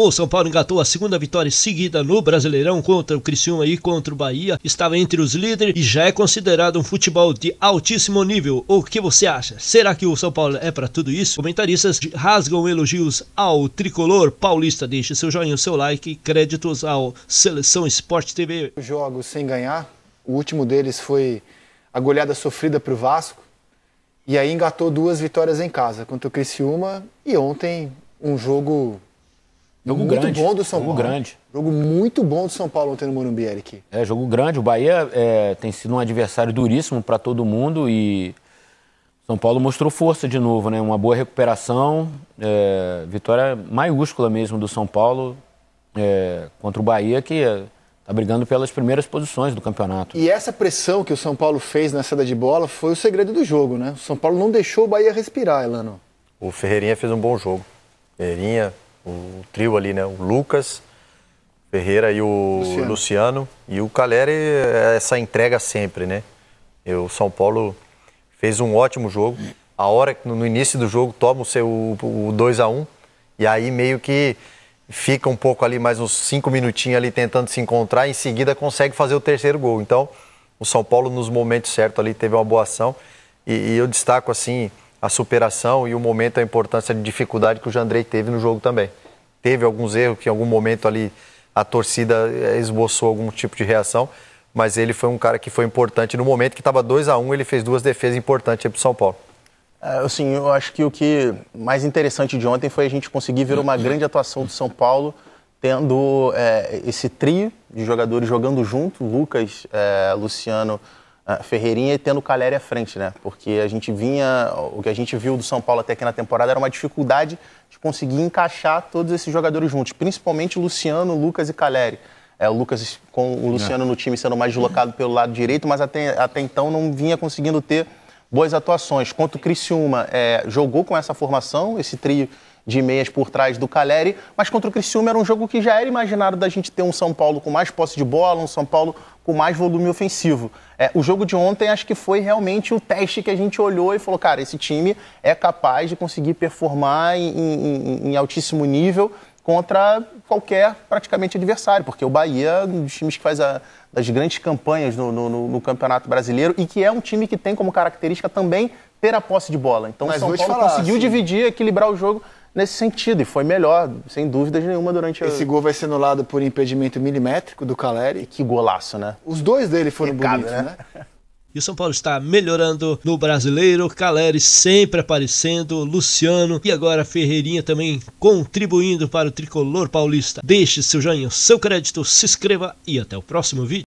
O São Paulo engatou a segunda vitória seguida no Brasileirão contra o Criciúma e contra o Bahia. Estava entre os líderes e já é considerado um futebol de altíssimo nível. O que você acha? Será que o São Paulo é para tudo isso? Comentaristas rasgam elogios ao tricolor paulista. Deixe seu joinha, seu like. Créditos ao Seleção Esporte TV. Jogos sem ganhar. O último deles foi a goleada sofrida para o Vasco. E aí engatou duas vitórias em casa contra o Criciúma e ontem um jogo Jogo muito grande. bom do São jogo Paulo. grande. Jogo muito bom do São Paulo ontem no Morumbi, Eric. É, jogo grande. O Bahia é, tem sido um adversário duríssimo para todo mundo e São Paulo mostrou força de novo, né? Uma boa recuperação, é, vitória maiúscula mesmo do São Paulo é, contra o Bahia, que está brigando pelas primeiras posições do campeonato. E essa pressão que o São Paulo fez na seda de bola foi o segredo do jogo, né? O São Paulo não deixou o Bahia respirar, Elano. O Ferreirinha fez um bom jogo. Ferreirinha, o trio ali, né? O Lucas Ferreira e o Luciano. Luciano. E o Caleri, é essa entrega sempre, né? E o São Paulo fez um ótimo jogo. A hora que no início do jogo toma o seu o 2 a 1 um, e aí meio que fica um pouco ali mais uns cinco minutinhos ali tentando se encontrar, em seguida consegue fazer o terceiro gol. Então, o São Paulo nos momentos certos ali teve uma boa ação. E, e eu destaco assim, a superação e o momento, a importância de dificuldade que o Jandrei teve no jogo também. Teve alguns erros que em algum momento ali a torcida eh, esboçou algum tipo de reação, mas ele foi um cara que foi importante no momento que estava 2 a 1 um, ele fez duas defesas importantes para o São Paulo. É, assim, eu acho que o que mais interessante de ontem foi a gente conseguir ver uma grande atuação do São Paulo, tendo é, esse trio de jogadores jogando junto, Lucas, é, Luciano Ferreirinha e tendo o Caleri à frente, né? Porque a gente vinha, o que a gente viu do São Paulo até aqui na temporada era uma dificuldade de conseguir encaixar todos esses jogadores juntos, principalmente Luciano, Lucas e Caleri. É, o Lucas com o Luciano é. no time sendo mais deslocado pelo lado direito, mas até, até então não vinha conseguindo ter boas atuações. Contra o Criciúma, é, jogou com essa formação, esse trio de meias por trás do Caleri, mas contra o Criciúma era um jogo que já era imaginado da gente ter um São Paulo com mais posse de bola, um São Paulo com mais volume ofensivo. É, o jogo de ontem acho que foi realmente o teste que a gente olhou e falou, cara, esse time é capaz de conseguir performar em, em, em altíssimo nível contra qualquer praticamente adversário, porque o Bahia, é um dos times que faz a, das grandes campanhas no, no, no, Campeonato Brasileiro e que é um time que tem como característica também ter a posse de bola. Então Mas o São Paulo falar, conseguiu assim, dividir, equilibrar o jogo nesse sentido e foi melhor, sem dúvidas nenhuma, durante Esse a... gol vai ser anulado por impedimento milimétrico do Caleri. E que golaço, né? Os dois dele foram Recado, bonitos, né? né? E o São Paulo está melhorando no brasileiro. Caleri sempre aparecendo. Luciano e agora Ferreirinha também contribuindo para o tricolor paulista. Deixe seu joinha, seu crédito, se inscreva e até o próximo vídeo.